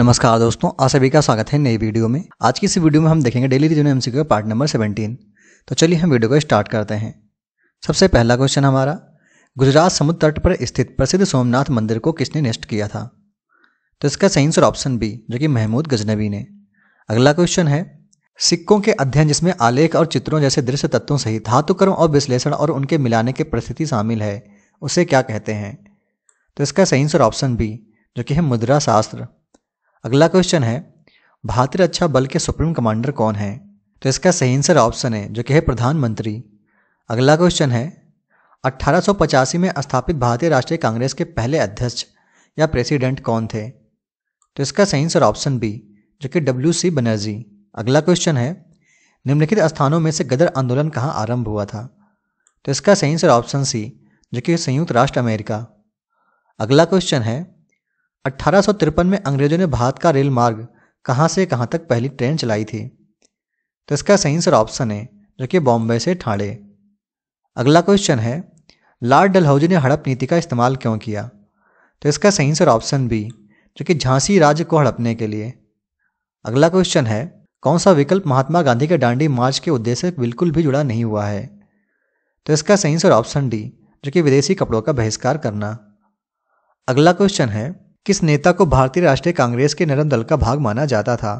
नमस्कार दोस्तों आप सभी का स्वागत है नई वीडियो में आज की इस वीडियो में हम देखेंगे डेली रीजन एम का पार्ट नंबर सेवेंटीन तो चलिए हम वीडियो को स्टार्ट करते हैं सबसे पहला क्वेश्चन हमारा गुजरात समुद्र तट पर स्थित प्रसिद्ध सोमनाथ मंदिर को किसने नष्ट किया था तो इसका सही आंसर ऑप्शन बी जो कि महमूद गजनबी ने अगला क्वेश्चन है सिक्कों के अध्ययन जिसमें आलेख और चित्रों जैसे दृश्य तत्वों सहित धातुकर्म और विश्लेषण और उनके मिलाने की परिस्थिति शामिल है उसे क्या कहते हैं तो इसका सही आंसर ऑप्शन बी जो कि है मुद्रा शास्त्र अगला क्वेश्चन है भारतीय रक्षा बल के सुप्रीम कमांडर कौन है तो इसका सही आंसर ऑप्शन है जो कि है प्रधानमंत्री अगला क्वेश्चन है अट्ठारह में स्थापित भारतीय राष्ट्रीय कांग्रेस के पहले अध्यक्ष या प्रेसिडेंट कौन थे तो इसका सही आंसर ऑप्शन बी जो कि डब्ल्यू सी बनर्जी अगला क्वेश्चन है निम्नलिखित स्थानों में से गदर आंदोलन कहाँ आरंभ हुआ था तो इसका सही आंसर ऑप्शन सी जो कि संयुक्त राष्ट्र अमेरिका अगला क्वेश्चन है अट्ठारह में अंग्रेजों ने भारत का रेल मार्ग कहाँ से कहाँ तक पहली ट्रेन चलाई थी तो इसका सही आंसर ऑप्शन है जो कि बॉम्बे से ठाणे अगला क्वेश्चन है लॉर्ड डलहौजी ने हड़प नीति का इस्तेमाल क्यों किया तो इसका सही आंसर ऑप्शन बी जो कि झांसी राज्य को हड़पने के लिए अगला क्वेश्चन है कौन सा विकल्प महात्मा गांधी के डांडी मार्च के उद्देश्य से बिल्कुल भी जुड़ा नहीं हुआ है तो इसका सही आंसर ऑप्शन डी जो कि विदेशी कपड़ों का बहिष्कार करना अगला क्वेश्चन है किस नेता को भारतीय राष्ट्रीय कांग्रेस के नरम दल का भाग माना जाता था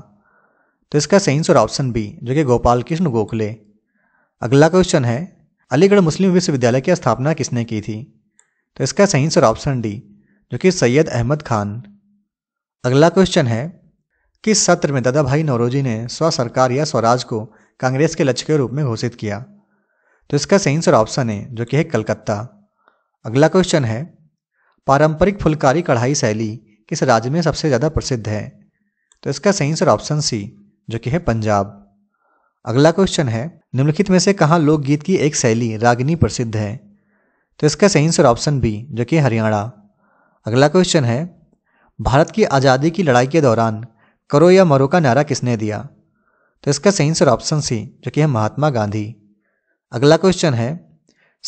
तो इसका सही और ऑप्शन बी जो कि गोपाल कृष्ण गोखले अगला क्वेश्चन है अलीगढ़ मुस्लिम विश्वविद्यालय की स्थापना किसने की थी तो इसका सही और ऑप्शन डी जो कि सैयद अहमद खान अगला क्वेश्चन है किस सत्र में दादा भाई नौरोजी ने स्व सरकार या स्वराज को कांग्रेस के लक्ष्य के रूप में घोषित किया तो इसका सही और ऑप्शन है जो कि है कलकत्ता अगला क्वेश्चन है पारंपरिक फुलकारी कढ़ाई शैली किस राज्य में सबसे ज़्यादा प्रसिद्ध है तो इसका सही आंसर ऑप्शन सी जो कि है पंजाब अगला क्वेश्चन है निम्नलिखित में से कहाँ लोकगीत की एक शैली रागिनी प्रसिद्ध है तो इसका सही आंसर ऑप्शन बी जो कि हरियाणा अगला क्वेश्चन है भारत की आज़ादी की लड़ाई के दौरान करो या मरो का नारा किसने दिया तो इसका सही आंसर ऑप्शन सी जो कि है महात्मा गांधी अगला क्वेश्चन है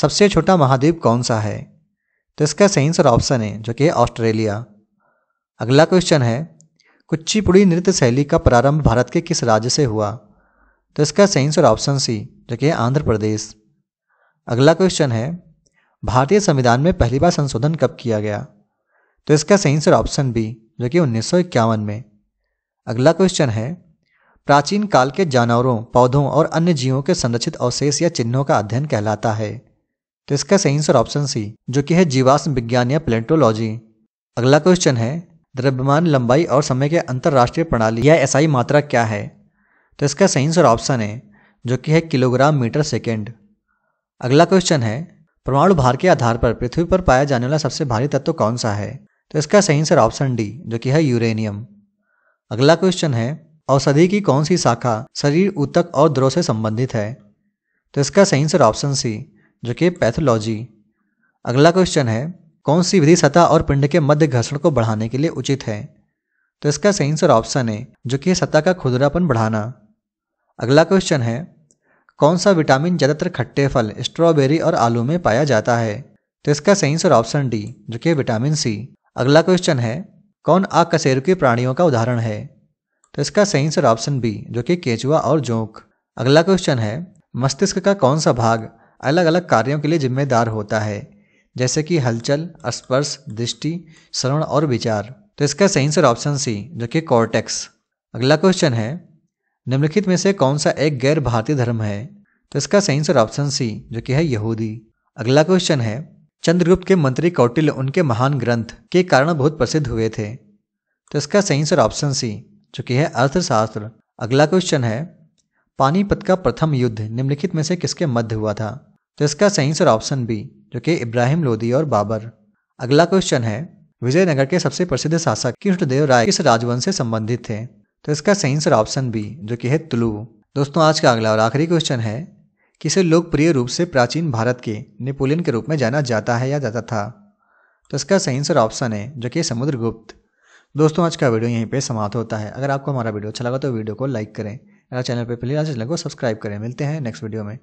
सबसे छोटा महाद्वीप कौन सा है तो इसका सही आंसर ऑप्शन है जो कि ऑस्ट्रेलिया अगला क्वेश्चन है कुचिपुड़ी नृत्य शैली का प्रारंभ भारत के किस राज्य से हुआ तो इसका सही आंसर ऑप्शन सी जो कि आंध्र प्रदेश अगला क्वेश्चन है भारतीय संविधान में पहली बार संशोधन कब किया गया तो इसका सही आंसर ऑप्शन बी जो कि उन्नीस में अगला क्वेश्चन है प्राचीन काल के जानवरों पौधों और अन्य जीवों के संरक्षित अवशेष या चिन्हों का अध्ययन कहलाता है तो इसका सही आंसर ऑप्शन सी जो कि है जीवाश्म विज्ञान या प्लेटोलॉजी अगला क्वेश्चन है द्रव्यमान लंबाई और समय के अंतर्राष्ट्रीय प्रणाली या ऐसाई मात्रा क्या है तो इसका सही आंसर ऑप्शन है जो कि है किलोग्राम मीटर सेकेंड अगला क्वेश्चन है परमाणु भार के आधार पर पृथ्वी पर पाया जाने वाला सबसे भारी तत्व कौन सा है तो इसका सही आंसर ऑप्शन डी जो कि है यूरेनियम अगला क्वेश्चन है औषधि की कौन सी शाखा शरीर ऊतक और द्रोह से संबंधित है तो इसका सही आंसर ऑप्शन सी जो कि पैथोलॉजी अगला क्वेश्चन है कौन सी विधि सतह और पिंड के मध्य घर्षण को बढ़ाने के लिए उचित है तो इसका सही आंसर ऑप्शन है जो कि सतह का खुदरापन बढ़ाना अगला क्वेश्चन है कौन सा विटामिन ज़्यादातर खट्टे फल स्ट्रॉबेरी और आलू में पाया जाता है तो इसका सही आंसर ऑप्शन डी जो कि विटामिन सी अगला क्वेश्चन है कौन अकशेरुकी प्राणियों का उदाहरण है तो इसका सही आंसर ऑप्शन बी जो कि केचुआ और जोंक अगला क्वेश्चन है मस्तिष्क का कौन सा भाग अलग अलग कार्यों के लिए जिम्मेदार होता है जैसे कि हलचल स्पर्श दृष्टि श्रवण और विचार तो इसका सही आंसर ऑप्शन सी जो कि कॉर्टेक्स अगला क्वेश्चन है निम्नलिखित में से कौन सा एक गैर भारतीय धर्म है तो इसका सही आंसर ऑप्शन सी जो कि है यहूदी अगला क्वेश्चन है चंद्रगुप्त के मंत्री कौटिल्य उनके महान ग्रंथ के कारण बहुत प्रसिद्ध हुए थे तो इसका सही आंसर ऑप्शन सी जो कि है अर्थशास्त्र अगला क्वेश्चन है पानीपत का प्रथम युद्ध निम्नलिखित में से किसके मध्य हुआ था तो इसका सही सर ऑप्शन बी जो कि इब्राहिम लोदी और बाबर अगला क्वेश्चन है विजयनगर के सबसे प्रसिद्ध शासक कृष्णदेव राय किस राजवंश से संबंधित थे तो इसका सही सर ऑप्शन बी जो कि है तुलु दोस्तों आज का अगला और आखिरी क्वेश्चन है किसे लोकप्रिय रूप से प्राचीन भारत के नेपोलियन के रूप में जाना जाता है या जाता था तो इसका सही सर ऑप्शन है जो कि समुद्रगुप्त दोस्तों आज का वीडियो यहीं पे समाप्त होता है अगर आपको हमारा वीडियो अच्छा लगा तो वीडियो को लाइक करें मेरा चैनल पर प्लीज़ तो चैनल को सब्सक्राइब करें मिलते हैं नेक्स्ट वीडियो में